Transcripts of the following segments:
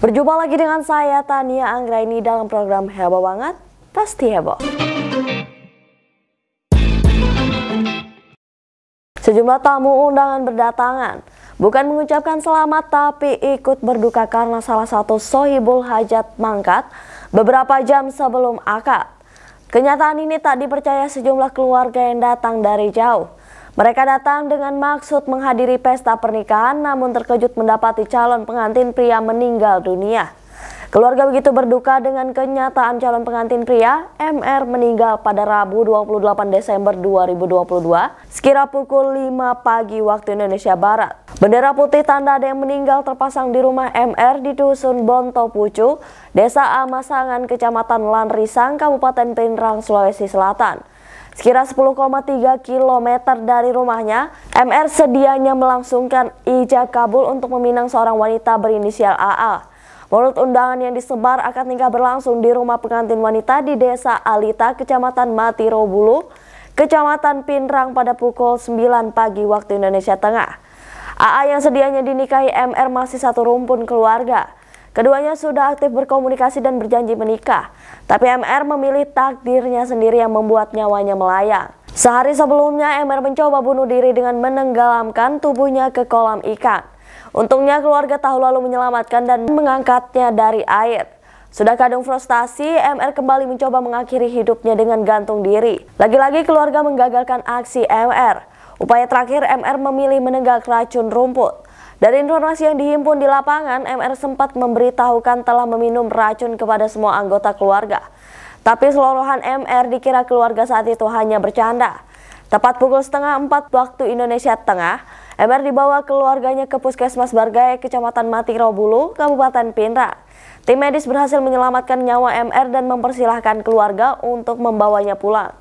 Berjumpa lagi dengan saya Tania Anggraini dalam program Heboh Banget, Pasti Heboh. Sejumlah tamu undangan berdatangan, bukan mengucapkan selamat tapi ikut berduka karena salah satu sohibul hajat mangkat beberapa jam sebelum akad. Kenyataan ini tak dipercaya sejumlah keluarga yang datang dari jauh. Mereka datang dengan maksud menghadiri pesta pernikahan namun terkejut mendapati calon pengantin pria meninggal dunia. Keluarga begitu berduka dengan kenyataan calon pengantin pria MR meninggal pada Rabu 28 Desember 2022 sekira pukul 5 pagi waktu Indonesia Barat. Bendera putih tanda ada yang meninggal terpasang di rumah MR di Dusun Bonto Pucu, Desa Amasangan, Kecamatan Lanrisang, Kabupaten Pinrang, Sulawesi Selatan. Sekira 10,3 km dari rumahnya, MR sedianya melangsungkan ijab kabul untuk meminang seorang wanita berinisial AA. Menurut undangan yang disebar, akan tinggal berlangsung di rumah pengantin wanita di desa Alita, kecamatan Matirobulu, kecamatan Pinrang pada pukul 9 pagi waktu Indonesia Tengah. AA yang sedianya dinikahi MR masih satu rumpun keluarga. Keduanya sudah aktif berkomunikasi dan berjanji menikah, tapi MR memilih takdirnya sendiri yang membuat nyawanya melayang. Sehari sebelumnya, MR mencoba bunuh diri dengan menenggelamkan tubuhnya ke kolam ikan. Untungnya keluarga tahu lalu menyelamatkan dan mengangkatnya dari air. Sudah kadung frustasi, MR kembali mencoba mengakhiri hidupnya dengan gantung diri. Lagi-lagi keluarga menggagalkan aksi MR. Upaya terakhir MR memilih menenggak racun rumput. Dari informasi yang dihimpun di lapangan, MR sempat memberitahukan telah meminum racun kepada semua anggota keluarga. Tapi seluruhan MR dikira keluarga saat itu hanya bercanda. Tepat pukul setengah empat waktu Indonesia Tengah, MR dibawa keluarganya ke Puskesmas Bargaya, Kecamatan Matiro Bulu, Kabupaten Pindrang. Tim medis berhasil menyelamatkan nyawa MR dan mempersilahkan keluarga untuk membawanya pulang.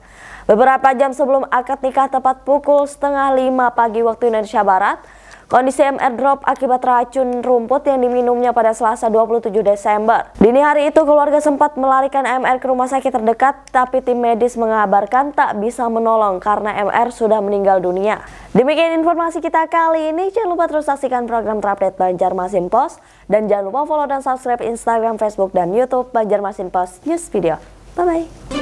Beberapa jam sebelum akad nikah tepat pukul setengah lima pagi waktu Indonesia Barat, Kondisi MR drop akibat racun rumput yang diminumnya pada Selasa 27 Desember. Dini hari itu keluarga sempat melarikan MR ke rumah sakit terdekat, tapi tim medis mengabarkan tak bisa menolong karena MR sudah meninggal dunia. Demikian informasi kita kali ini. Jangan lupa terus saksikan program terupdate Banjarmasin Post dan jangan lupa follow dan subscribe Instagram, Facebook, dan YouTube Banjarmasin Post News Video. Bye bye.